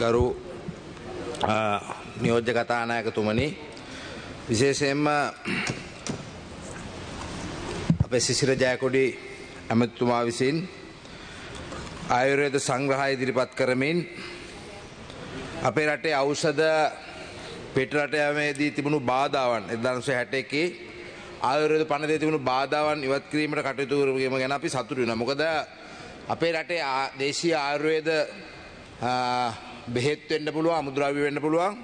ගරු නියෝජ්‍ය කතානායකතුමනි විශේෂයෙන්ම අපේ සිසිර ජයකොඩි ඇමතුමා විසින් ආයුර්වේද සංග්‍රහය ඉදිරිපත් කරමින් අපේ රටේ ඖෂධ පිටරටයමේදී තිබුණු බාධාවන් 1961 ආයුර්වේද පණිවිඩයේ තිබුණු බාධාවන් ඉවත් කිරීමට කටයුතු කිරීම ගැන අපි සතුටු වෙනවා. මොකද අපේ රටේ දේශීය ආයුර්වේද බෙහෙත් වෙන්න පුළුවන් අමුද්‍රව්‍ය වෙන්න පුළුවන්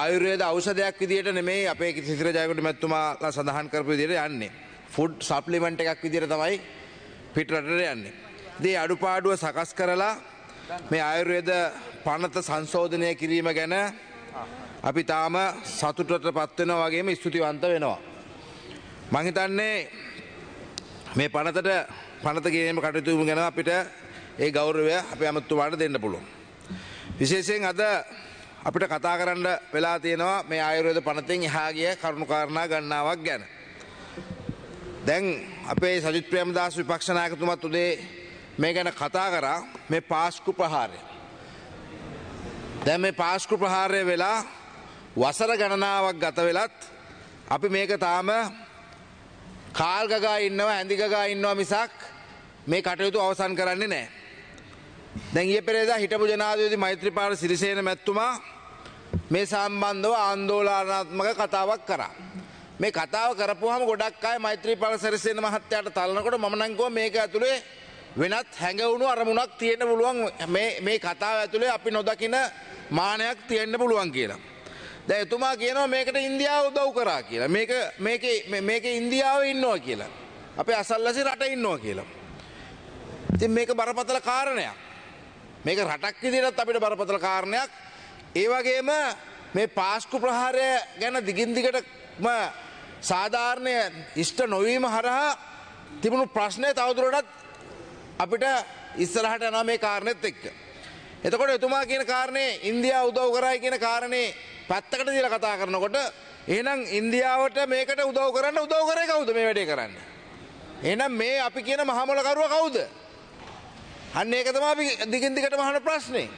ආයුර්වේද ඖෂධයක් විදිහට නෙමෙයි අපේ සිසිර ජයකොඩි මැතිතුමාලා සඳහන් කරපු විදිහට යන්නේ. ෆුඩ් සප්ලිමන්ට් එකක් විදිහට තමයි පිටරටට යන්නේ. ඉතින් අඩුපාඩුව සකස් කරලා මේ ආයුර්වේද පනත සංශෝධනය කිරීම ගැන අපි තාම සතුටටපත් වෙනවා වගේම ස්තුතිවන්ත වෙනවා. මං හිතන්නේ මේ පනතට පනත ගේම කටයුතු ගැන අපිට ඒ ගෞරවය අපේ අමතුමාට දෙන්න පුළුවන්. විශේෂයෙන් අද අපිට කතා කරන්න වෙලා තියෙනවා මේ ආයුර්වේද පනතෙන් එහා ගිය කරුණු කාරණා ගණනාවක් ගැන. දැන් අපේ සජිත් ප්‍රේමදාස විපක්ෂ නායකතුමත් උදේ මේ ගැන කතා කරා මේ පාස්කු ප්‍රහාරය. දැන් මේ පාස්කු ප්‍රහාරය වෙලා වසර ගණනාවක් ගත වෙලත් අපි මේක තාම කාල්ගගා ඉන්නවා ඇඳිගගා ඉන්නවා මිසක් මේ කටයුතු අවසන් කරන්නේ නැහැ. දැන් ඊයේ පෙරේදා හිටපු ජනාධිපති මෛත්‍රීපාල සිරිසේන මැතිතුමා මේ සම්බන්ධව ආందోලනාත්මක කතාවක් කරා. මේ කතාව කරපුවාම ගොඩක් අය මෛත්‍රීපාල සිරිසේන මහත්තයාට තලනකොට මම නම් මේක ඇතුලේ වෙනත් හැඟවුණු අරමුණක් තියෙන්න පුළුවන් මේ මේ කතාව ඇතුලේ අපි නොදකින මානයක් තියෙන්න පුළුවන් කියලා. දැන් එතුමා කියනවා මේකට ඉන්දියාව උදව් කරා කියලා. මේක මේකේ මේකේ ඉන්දියාවේ ඉන්නවා කියලා. අපේ අසල්ලාසි රට ඉන්නවා කියලා. ඉතින් මේක බරපතල කාරණයක්. මේක රටක් විදිහටත් අපිට බරපතල කාරණයක්. ඒ වගේම මේ පාස්කු ප්‍රහාරය ගැන දිගින් දිගටම සාධාරණය ඉෂ්ට නොවීම හරහා තිබුණු ප්‍රශ්නය තවදුරටත් අපිට ඉස්සරහට යනවා මේ කාරණෙත් එක්ක. එතකොට එතුමා කියන කාරණේ ඉන්දියාව උදව් කරයි කියන කාරණේ පැත්තකට දාලා කතා කරනකොට එහෙනම් ඉන්දියාවට මේකට උදව් කරන්න උදව් කරේ කවුද මේ වැඩේ කරන්න? එහෙනම් මේ අපි කියන මහමොලකරුවා කවුද? අන්න ඒක තමයි අපි දිගින් දිගටම අහන ප්‍රශ්නේ.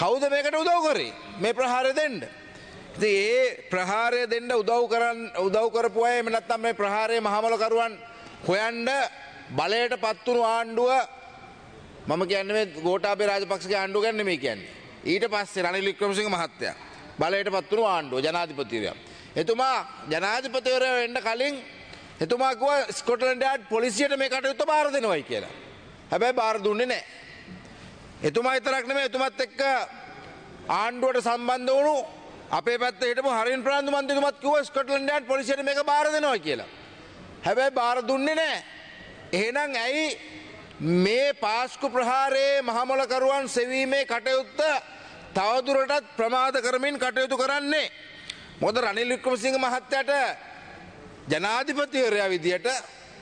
කවුද මේකට උදව් කරේ? මේ ප්‍රහාරය දෙන්න. ඉතින් ඒ ප්‍රහාරය දෙන්න උදව් කරන් උදව් කරපු අය එහෙම නැත්නම් මේ ප්‍රහාරයේ මහමලකරුවන් හොයන්න බලයටපත් වුණු ආණ්ඩුව මම කියන්නේ මේ ගෝඨාභය රාජපක්ෂගේ ආණ්ඩුව ගැන නෙමෙයි කියන්නේ. ඊට පස්සේ රනිල් වික්‍රමසිංහ මහත්තයා බලයටපත් වුණු ආණ්ඩුව ජනාධිපතිවරයා. එතුමා ජනාධිපතිවරයා වෙන්න කලින් එතුමා කිව්වා ස්කොට්ලන්ඩ් යාඩ් පොලිසියට මේ කටයුත්ත බාර දෙනවයි කියලා. හැබැයි බාර දුන්නේ නෑ. එතුමා විතරක් නෙමෙයි එතුමත් එක්ක ආණ්ඩුවට සම්බන්ධ වුණු අපේ පැත්තේ හිටපු හරින් ප්‍රාන්දු මන්ත්‍රීතුමත් කිව්වා ස්කොට්ලන්ඩ් පොලිසියට මේක බාර දෙනවා කියලා. හැබැයි බාර දුන්නේ නෑ. එහෙනම් ඇයි මේ පාස්කු ප්‍රහාරයේ මහමොලකරුවන් සෙවීමේ කටයුත්ත තවදුරටත් ප්‍රමාද කරමින් කටයුතු කරන්නේ. මොද රනිල් වික්‍රමසිංහ මහත්තයට ජනාධිපතිවරයා විදියට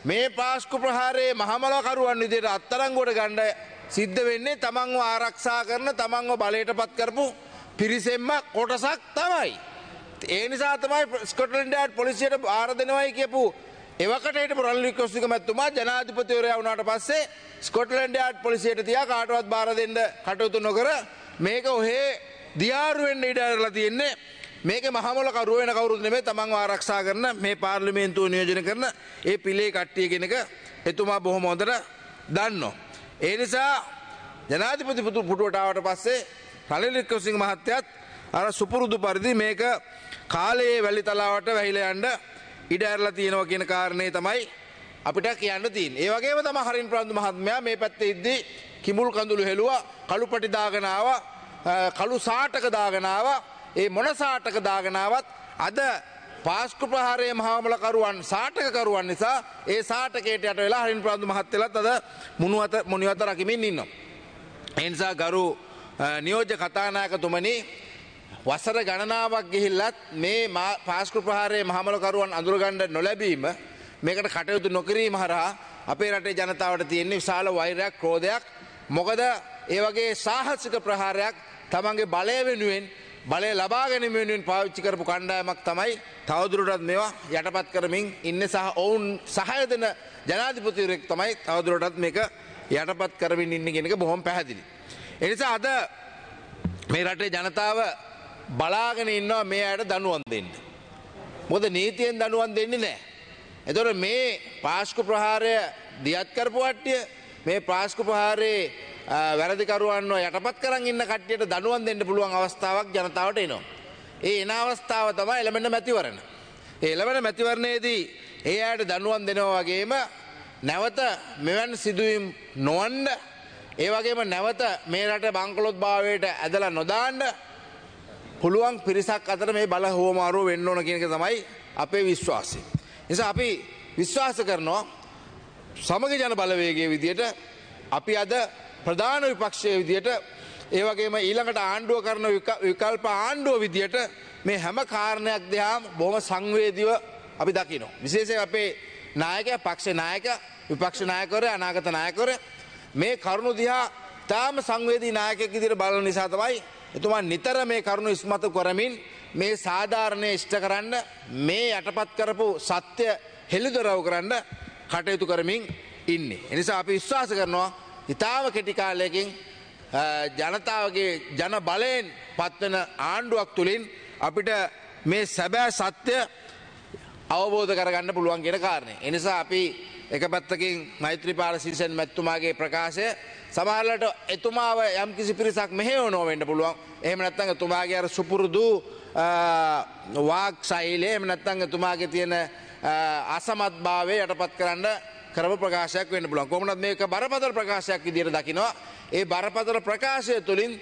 මේ පාස්කු ප්‍රහාරයේ මහමලකරුවන් විදියට අත්තරංගොඩ ගණ්ඩ සිද්ධ වෙන්නේ තමන්ව ආරක්ෂා කරන තමන්ව බලයට පත් කරපු පිරිසෙම්ම කොටසක් තමයි. ඒ නිසා තමයි ස්කොටලන්ඩයාඩ් පොලිසියට භාර දෙනවයි කියපු එවකට පොරල්ලිකොස්සික මැත්තුමා ජනාධිපතිවරයා වුණට පස්සේ ස්කොටලන්ඩයාඩ් පොලිසියට තියා කාටවත් බාර දෙන්න කටයුතු නොකර මේක ඔහේ දියාරුවෙන්ට ඉඩ ඇරලා තියෙන්නේ මේක මහමොල කරුව වෙන කවුරුත් නෙමෙයි තමන්ව ආරක්ෂා කරන මේ පාර්ලිමේන්තුව නියෝජනය කරන ඒ පිලේ කට්ටිය කෙනෙක් එතුමා බොහොම හොඳට දන්නවා. ඒ නිසා ජනාධිපති පුටුවට ආවට පස්සේ රනිල් වික්‍රමසිංහ මහත්තයත් අර සුපුරුදු පරිදි මේක කාලයේ වැලි තලාවට වැහිලා යන්න ඉඩ ඇරලා තියෙනවා කියන කාරණේ තමයි අපිට කියන්න තියෙන්නේ. ඒ වගේම තමයි හරින් ප්‍රාන්දු මහත්මයා මේ පැත්තේ ඉද්දී කිඹුල් කඳුළු හෙළුවා, කළු පටි දාගෙන ආවා, කළු සාටක දාගෙන ආවා. ඒ මොන සාටක දාගෙනාවත් අද පාස්කු ප්‍රහාරයේ මහාමලකරුවන් සාටකකරුවන් නිසා ඒ සාටකයට යට වෙලා හරින් ප්‍රාන්දු මහත්තයලත් අද මුණුවත මොනිවත රකිමින් ඉන්නවා. ඒ නිසා ගරු නියෝජ්‍ය කතානායකතුමනි වසර ගණනාවක් ගිහිල්ලත් මේ පාස්කු ප්‍රහාරයේ මහාමලකරුවන් අඳුරගන්න නොලැබීම මේකට කටයුතු නොකිරීම හරහා අපේ රටේ ජනතාවට තියෙන්නේ විශාල වෛරයක් ක්‍රෝධයක් මොකද ඒ වගේ සාහසික ප්‍රහාරයක් තමන්ගේ බලය වෙනුවෙන් බලය ලබාගෙන වෙනුවෙන් පාවිච්චි කරපු කණ්ඩායමක් තමයි තවදුරටත් මේවා යටපත් කරමින් ඉන්න සහ ඔවුන් සහය දෙන ජනාධිපතිවරයෙක් තමයි තවදුරටත් මේක යටපත් කරමින් ඉන්න කෙනක බොහොම පැහැදිලි. එනිසා අද මේ රටේ ජනතාව බලාගෙන ඉන්නවා මේ අයට දනුවන් දෙන්න. මොද නීතියෙන් දනුවන් දෙන්නේ නෑ. එතොට මේ පාශ්කු ප්‍රහාරය දියත් කරපුවට්ටිය මේ පාශ්කු ප්‍රහාරයේ වැරදිකරුවන්ව යටපත් කරන් ඉන්න කට්ටියට දනුවන් දෙන්න පුළුවන් අවස්ථාවක් ජනතාවට එනවා. ඒ එන අවස්ථාව තමයි එළමෙන මැතිවරණ. ඒ එළවන මැතිවරණයේදී ඒ අයට දනුවන් දෙනවා වගේම නැවත මෙවන් සිදුවීම් නොවන්ඩ ඒ වගේම නැවත මේ රට බංකොලොත් භාවයට ඇදලා නොදාන්න පුළුවන් පිරිසක් අතර මේ බල හෝමාරුව වෙන්න ඕන කියනක තමයි අපේ විශ්වාසය. නිසා අපි විශ්වාස කරනවා සමග ජන බලවේගේ විදියට අපි අද ප්‍රධාන විපක්ෂය විදියට ඒවගේම ඊළඟට ආණ්ඩුව කරන විකල්ප ආණ්ඩුව විදියට මේ හැම කාරණයක් දෙහා බොහම සංවේදීව අපි දකිනෝ. විශේෂය අපේ නායක පක්ෂ නායක විපක්ෂ නායකර අනාගත නායකර මේ කරුණු දිහා තාම සංවේදී නායකෙක් ඉදිර බල නිසා තමයි එතුමා නිතර මේ කරුණු ඉස්මතු කරමින් මේ සාධාරණය ඉෂ්ට කරන්න මේ යටපත් කරපු සත්‍ය හෙළිදොරව් කරන්න කටයුතු කරමින් ඉන්නේ. එනිසා අපි විශ්වාස කරනවා ඉතාව කෙටි කාලයකින් ජනතාවගේ ජන බලයෙන් පත්වන ආණ්ඩුවක් තුළින් අපිට මේ සැබෑ සත්‍ය අවබෝධ කරගන්න පුළුවන් කියෙන කාරණය. එනිසා අපි එක පැත්තකින් මෛත්‍රපාල සිසන් මැත්තුමාගේ ප්‍රකාශය සමහරලට එතුමාව යම් කිසි පිරිසක් මෙහෙෝ නෝවෙන්ට පුළුවන් එහම නැත්තඟ තුමාගේ අර සුපුරුදු වාක් සයිලේ එම නැත්තඟ තුමාගේ තියෙන අසමත්භාවය යටපත් කරන්න කරම ප්‍රකාශයක් වන්න පුලන් කොමනත් මේක බරපතල ප්‍රකාශයක් ඉදිර දකිනවා. ඒ බරපතල ප්‍රකාශය තුළින්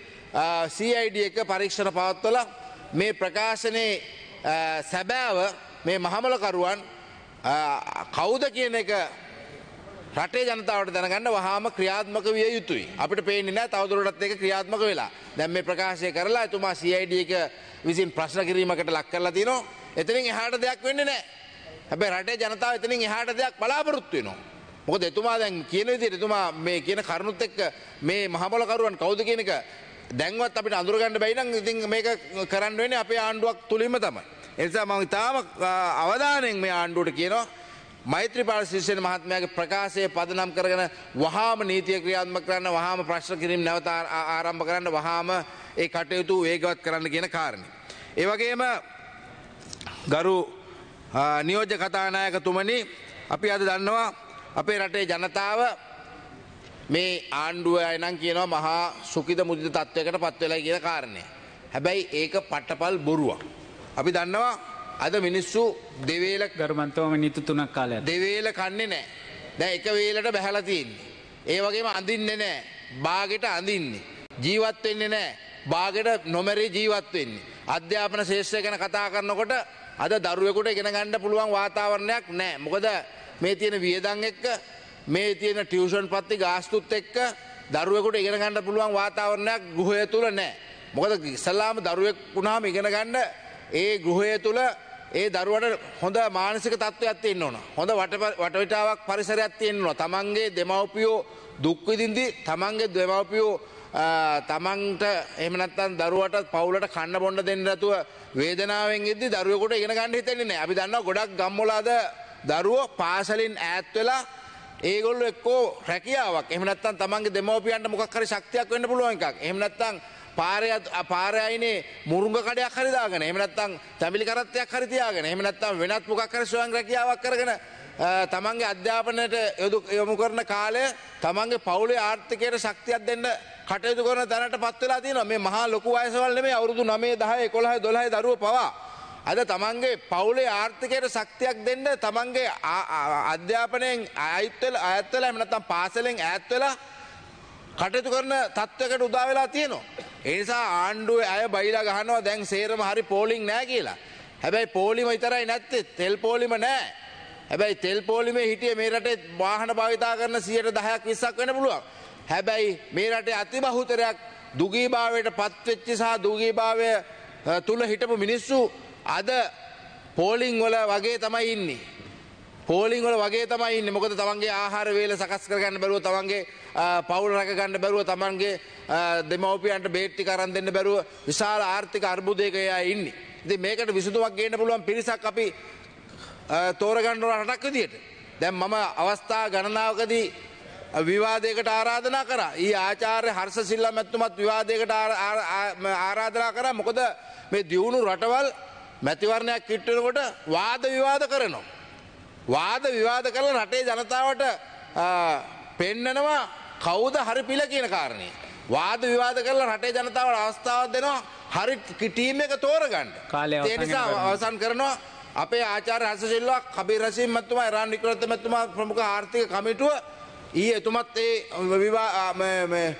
CID එක පරීක්ෂණ පවත්වල මේ ප්‍රකාශනයේ සැබෑව මේ මහමලකරුවන් කෞුද කියන එක රටේ ජනතාවට දැනගන්න වහාම ක්‍රියාත්මක විය යුතුයි. අපිට පේන්නේ නැහැ තවදුරටත් ඒක ක්‍රියාත්මක වෙලා. දැන් මේ ප්‍රකාශය කරලා එතුමා CID එක විසින් ප්‍රශ්න කිරීමකට ලක් කරලා තිනවා. එතනින් එහාට දෙයක් වෙන්නේ නැහැ. හැබැයි රටේ ජනතාව එතනින් එහාට දෙයක් බලාපොරොත්තු වෙනවා. මොකද එතුමා දැන් කියන විදිහට එතුමා මේ කියන කරුණුත් එක්ක මේ මහබලකරුවන් කවුද කියන එක දැන්වත් අපිට අඳුරගන්න බැයි නම් ඉතින් මේක කරන්න වෙන්නේ අපේ ආණ්ඩුවක් තුලින්ම තමයි. ඒ නිසා මම ඉතාම අවධානයෙන් මේ ආණ්ඩුවට කියනවා මෛත්‍රීපාල සිරිසේන මහත්මයාගේ ප්‍රකාශය පදනම් කරගෙන වහාම නීතිය ක්‍රියාත්මක කරන්න වහාම ප්‍රශ්න කිරීම නැවත ආරම්භ කරන්න වහාම ඒ කටයුතු වේගවත් කරන්න කියන කාරණේ. ඒ වගේම ගරු නියෝජ්‍ය කතානායකතුමනි අපි අද දන්නවා අපේ රටේ ජනතාව මේ ආණ්ඩුව අයනම් කියනවා මහා සුකිද මුදිත තත්ත්වයකට පත්වෙලා කියන කාරණය. හැබැයි ඒක පට්ටපල් බොරුවක්. අපි දන්නවා අද මිනිස්සු දෙවේල ගර්මන්තවම නිතු තුනක් කාලය දෙවේල කන්නේ නෑ දැ එක වේලට බැහලතින්නේ. ඒ වගේම අඳින්නේ නෑ බාගෙට අඳින්නේ. ජීවත්වෙන්නේ නෑ බාගෙට නොමැරේ ජීවත්වෙන්නේ. අධ්‍යාපන ශේෂ්‍ය ගැන කතා කරනකොට අද දරුවෙකුට ඉගෙන ගණ්ඩ පුළුවන් වාතාවරණයක් නෑ. මොකද මේ තියෙන වියදං එක්ක මේ තියෙන ටියවෂන් පත්ති ගාස්තුත් එක්ක දරුවෙකුට ඉගෙන ගණ්ඩ පුළුවන් වාතාවරණයක් ගෘහය තුළ නෑ. මොකද ඉස්සල්ලාම දරුවෙක් වුණාම ඉගෙන ගණ්ඩ ඒ ගෘහය තුළ ඒ දරුවට හොඳ මානසික තත්ත්වයක් තියෙන්න ඕන. හොඳ වටවිටාවක් පරිසරයක් තියෙන්න ඕන. තමන්ගේ දෙමව්පියෝ දුක් විඳින්දි තමන්ගේ දෙමව්පියෝ තමන්ට එමනත්තන් දරුවට පවුලට කන්න බොන්ඩ දෙන්න ඇතුව වේදනාවෙන් ඉදදි දරුවකුට ඉගෙන ගන්න හිතෙන්නේ අපි දන්න ගොඩක් ගම්මලාද දරුවෝ පාසලින් ඈත්වෙලා ඒගොල්ල එක්කෝ රැකියාවක් එමනත්තන් තමන්ගේ දෙමෝපියන්ට මොක්කර ශක්තියක් වන්න පුළුවන් එකක් එමනත්තන් පාරයත් පාරයයිනේ මුරුග කඩයක් හරිදාගෙන එමනත්තන් තැමිලි කරත්තයක් හරිතියාගෙන එමනත්තම් වෙනත් මොකක්කර ස්වයන් රැකියාවක් කරගෙන තමන්ගේ අධ්‍යාපනයට යොමු කරන කාලය තමන්ගේ පවුලේ ආර්ථිකයට ශක්තියක් දෙන්න කටයුතු කරන තැනට පත්වෙලා තියෙනවා මේ මහා ලොකු අයසවල් මේ අවුරුදු නමේ දහය කොළහ දොළහයි දරුව පවා. අද තමන්ගේ පවුලේ ආර්ථිකයට ශක්තියක් දෙන්න තමන්ගේ අධ්‍යාපනයෙන් අයුත්තල ඇත්තල එමනතම් පාසලෙන් ඇත්වෙලා කටයුතු කරන තත්ත්වකට උදාවෙලා තියෙනවා. එනිසා ආණ්ඩුව ඇය බයිලා ගහනවා දැන් සේරම හරි පෝලිින් නෑ කියලා. හැබැයි පෝලිම ඉතරයි නැත්තේ තෙල් පෝලිම නෑ හැබැයි තෙල් පෝලිමේ හිටිය මේ රටේ වාහන භාවිතා කරන සියයට දහයක් විස්සක් වෙන පුළුවන්. හැබැයි මේ රටේ අති බහුතරයක් දුගීභාවයට පත්වෙච්චි සහ දුගීභාවය තුළ හිටපු මිනිස්සු අද පෝලිං වල වගේ තමයි ඉන්නේ. පෝලිං වල වගේ තමයි ඉන්නේ. මොකද තමන්ගේ ආහාර වේල සකස් කරගන්න බැරුව තමන්ගේ පවුල රැක ගන්න බැරුව තමන්ගේ දෙමව්පියන්ට බේත් ටික අරන් දෙන්න බැරුව විශාල ආර්ථික අර්බුදයක එයා ඉන්නේ. ඉතින් මේකට විසඳුමක් ගේන්න පුළුවන් පිරිසක් අපි තෝරගන්න රටක් විදියට. දැන් මම අවස්ථා ගණනාවකදී විවාදයකට ආරාධනා කරා. ඊ ආචාර්ය හර්ෂ සිල්ලා මැතිතුමත් විවාදයකට ආරාධනා කරා. මොකද මේ දියුණු රටවල් මැතිවරණයක් කිට්ටනකොට වාද විවාද කරනවා. වාද විවාද කරලා රටේ ජනතාවට පෙන්නනවා කවුද හරි පිළ කියන කාරණේ. වාද විවාද කරලා රටේ ජනතාවට අවස්ථාවක් දෙනවා හරි ටීම් එක තෝරගන්න. ඒ නිසා අවසන් කරනවා අපේ ආචාර හසසිල්ලා කබිර් රසීම් මැතිතුමා ඉරාන් වික්‍රත් මැතිතුමා ප්‍රමුඛ ආර්ථික කමිටුව ඊයේ එතුමත් ඒ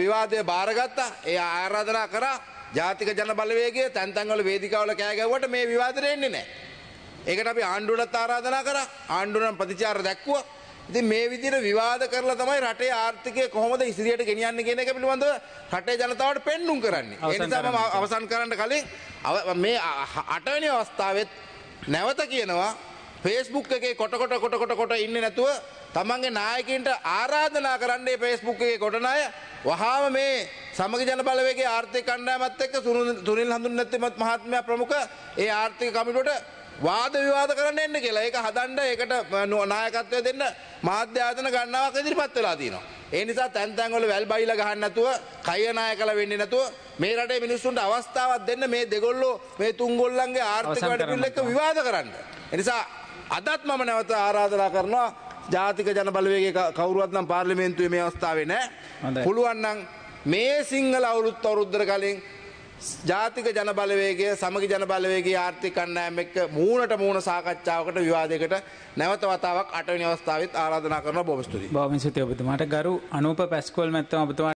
විවාදය බාරගත්තා ඒ ආරාධනා කරා ජාතික ජන බලවේගේ තැන්තන්වල වේදිකාවල කෑගැව්වට මේ විවාදයට එන්නේ නැහැ. ඒකට අපි ආණ්ඩුවටත් ආරාධනා කරා ආණ්ඩුව නම් ප්‍රතිචාර දැක්වුවා ඉතින් මේ විදිහට විවාද කරලා තමයි රටේ ආර්ථිකය කොහොමද ඉදිරියට ගෙනියන්නේ කියන එක පිළිබඳව රටේ ජනතාවට පෙන්눔 කරන්නේ. ඒ නිසා මම අවසන් කරන්න කලින් මේ අටවෙනි අවස්ථාවෙත් නැවත කියනවා Facebook එකේ කොට කොට කොට කොට කොට ඉන්නේ නැතුව තමන්ගේ නායකින්ට ආරාධනා කරන්නේ Facebook එකේ කොටන අය වහාම මේ සමග ජන බලවේගයේ ආර්ථික කණ්ඩායමත් එක්ක සුනිල් හඳුන්නත් මහත්මයා ප්‍රමුඛ ඒ ආර්ථික කමිටුවට වාද විවාද කරන්න එන්න කියලා ඒක හදන්න ඒකට නායකත්වය දෙන්න මාධ්‍ය ආයතන ගණනාවක් ඉදිරිපත් වෙලා තියෙනවා. ඒ නිසා තැන් තැන් වල වැල් බයිලා ගහන්න නැතුව කය නායකලා වෙන්නේ නැතුව මේ රටේ මිනිස්සුන්ට අවස්ථාවක් දෙන්න මේ දෙගොල්ලෝ මේ තුන්ගොල්ලන්ගේ ආර්ථික වැඩපිළිවෙල එක්ක විවාද කරන්න. ඒ නිසා අදත් මම නැවත ආරාධනා කරනවා ජාතික ජන බලවේගයේ කවුරුවත් නම් පාර්ලිමේන්තුවේ මේ අවස්ථාවේ නැහැ. පුළුවන් නම් මේ සිංහල අවුරුද්ද අවුරුද්දර කලින් ජාතික ජනබලවේගේ සමග ජනබලවේගේ ආර්ථික කණ්ඩායම් එක්ක මූණට මූණ සාකච්ඡාවකට විවාදයකට නැවත වතාවක් අටවෙනි අවස්ථාවෙත් ආරාධනා කරනවා බොහොම ස්තුතියි. බොහොම ස්තුතියි ඔබතුමාට ගරු අනූප පැස්කෝල් මැතිතුමා